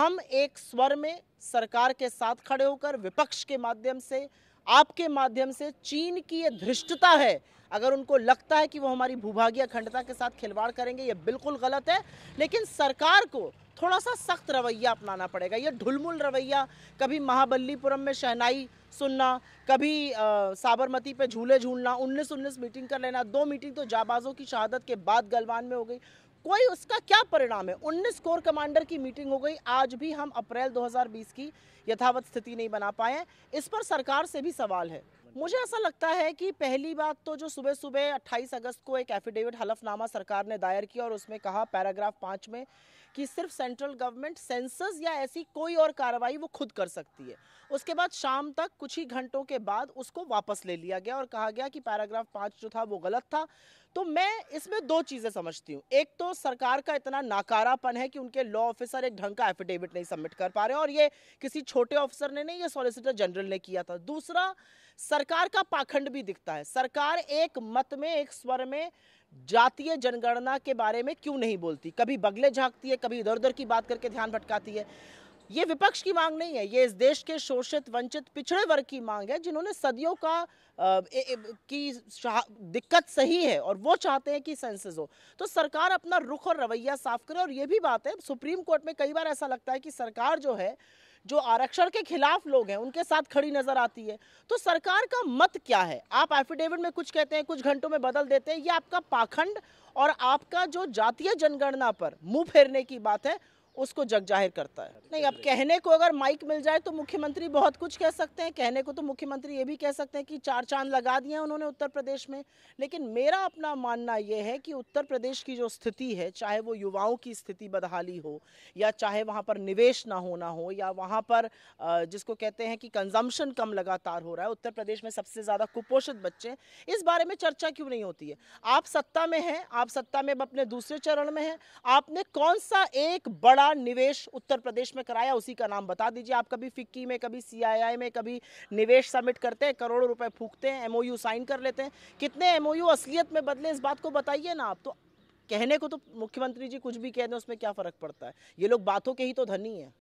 हम एक स्वर में सरकार के साथ खड़े होकर विपक्ष के माध्यम से आपके माध्यम से चीन की ये धृष्टता है अगर उनको लगता है कि वो हमारी भूभागीय अखंडता के साथ खिलवाड़ करेंगे ये बिल्कुल गलत है लेकिन सरकार को थोड़ा सा सख्त रवैया अपनाना पड़ेगा ये ढुलमुल रवैया कभी महाबलीपुरम में शहनाई सुनना कभी आ, साबरमती पे झूले झूलना उन्नीस उन्नीस मीटिंग कर लेना दो मीटिंग तो जाबाजों की शहादत के बाद गलवान में हो गई कोई उसका क्या परिणाम है उन्नीस कोर कमांडर की मीटिंग हो गई आज भी हम अप्रैल 2020 की यथावत स्थिति नहीं बना पाए इस पर सरकार से भी सवाल है मुझे ऐसा लगता है कि पहली बात तो जो सुबह सुबह 28 अगस्त को एक एफिडेविट हलफनामा सरकार ने दायर किया और उसमें कहा पैराग्राफ पांच में कि सिर्फ सेंट्रल गवर्नमेंट सेंसस या ऐसी कोई और कार्रवाई वो खुद कर सकती है उसके बाद शाम तक कुछ ही घंटों के बाद उसको वापस ले लिया गया और कहा गया कि पैराग्राफ पांच जो था वो गलत था तो मैं इसमें दो चीज़ें समझती हूँ एक तो सरकार का इतना नाकारापन है कि उनके लॉ ऑफिसर एक ढंग का एफिडेविट नहीं सबमिट कर पा रहे और ये किसी छोटे ऑफिसर ने नहीं ये सॉलिसिटर जनरल ने किया था दूसरा सर सरकार का पाखंड भी दिखता है सरकार एक मत में एक स्वर में जातीय जनगणना के बारे में क्यों नहीं बोलती कभी बगले झांकती है कभी इधर उधर की बात करके ध्यान भटकाती है ये विपक्ष की मांग नहीं है ये इस देश के शोषित वंचित पिछड़े वर्ग की मांग है जिन्होंने सदियों का ए, ए, की दिक्कत सही है और वो चाहते हैं कि सेंसस हो तो सरकार अपना रुख और रवैया साफ करे और ये भी बात है सुप्रीम कोर्ट में कई बार ऐसा लगता है कि सरकार जो है जो आरक्षण के खिलाफ लोग हैं उनके साथ खड़ी नजर आती है तो सरकार का मत क्या है आप एफिडेविट में कुछ कहते हैं कुछ घंटों में बदल देते हैं ये आपका पाखंड और आपका जो जातीय जनगणना पर मुंह फेरने की बात है उसको जग जाहिर करता है नहीं अब कहने को अगर माइक मिल जाए तो मुख्यमंत्री बहुत कुछ कह सकते हैं कहने को तो मुख्यमंत्री ये भी कह सकते हैं कि चार चांद लगा दिए हैं उन्होंने उत्तर प्रदेश में लेकिन मेरा अपना मानना ये है कि उत्तर प्रदेश की जो स्थिति है चाहे वो युवाओं की स्थिति बदहाली हो या चाहे वहाँ पर निवेश ना होना हो या वहाँ पर जिसको कहते हैं कि कंजम्पशन कम लगातार हो रहा है उत्तर प्रदेश में सबसे ज़्यादा कुपोषित बच्चे इस बारे में चर्चा क्यों नहीं होती है आप सत्ता में हैं आप सत्ता में अपने दूसरे चरण में हैं आपने कौन सा एक बड़ा बड़ा निवेश उत्तर प्रदेश में कराया उसी का नाम बता दीजिए आप कभी फिक्की में कभी सीआईआई में कभी निवेश सबमिट करते हैं करोड़ों रुपए फूकते हैं एमओयू साइन कर लेते हैं कितने एमओयू असलियत में बदले इस बात को बताइए ना आप तो कहने को तो मुख्यमंत्री जी कुछ भी कह दें उसमें क्या फ़र्क पड़ता है ये लोग बातों के ही तो धनी हैं